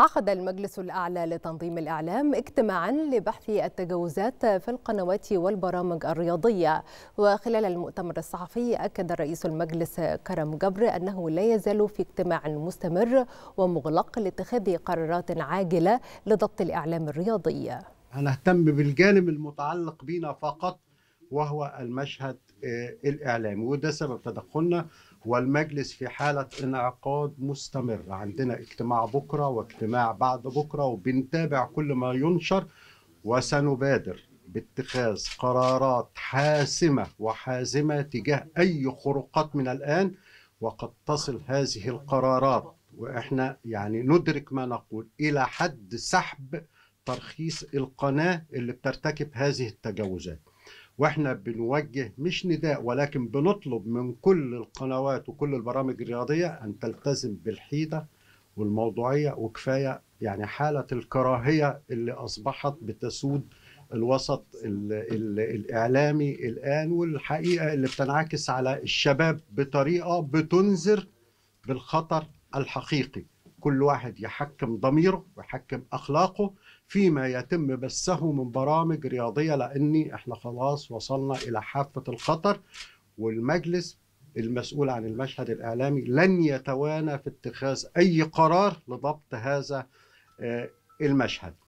عقد المجلس الأعلى لتنظيم الإعلام اجتماعا لبحث التجاوزات في القنوات والبرامج الرياضية وخلال المؤتمر الصحفي أكد رئيس المجلس كرم جبر أنه لا يزال في اجتماع مستمر ومغلق لاتخاذ قرارات عاجلة لضبط الإعلام الرياضي هنهتم بالجانب المتعلق بنا فقط وهو المشهد آه، الإعلامي وده سبب تدخلنا والمجلس في حالة انعقاد مستمر عندنا اجتماع بكرة واجتماع بعد بكرة وبنتابع كل ما ينشر وسنبادر باتخاذ قرارات حاسمة وحازمة تجاه أي خروقات من الآن وقد تصل هذه القرارات وإحنا يعني ندرك ما نقول إلى حد سحب ترخيص القناة اللي بترتكب هذه التجاوزات واحنا بنوجه مش نداء ولكن بنطلب من كل القنوات وكل البرامج الرياضيه ان تلتزم بالحيده والموضوعيه وكفايه يعني حاله الكراهيه اللي اصبحت بتسود الوسط الـ الـ الاعلامي الان والحقيقه اللي بتنعكس على الشباب بطريقه بتنذر بالخطر الحقيقي كل واحد يحكم ضميره ويحكم أخلاقه فيما يتم بثه من برامج رياضية لأني إحنا خلاص وصلنا إلى حافة الخطر والمجلس المسؤول عن المشهد الإعلامي لن يتوانى في اتخاذ أي قرار لضبط هذا آه، المشهد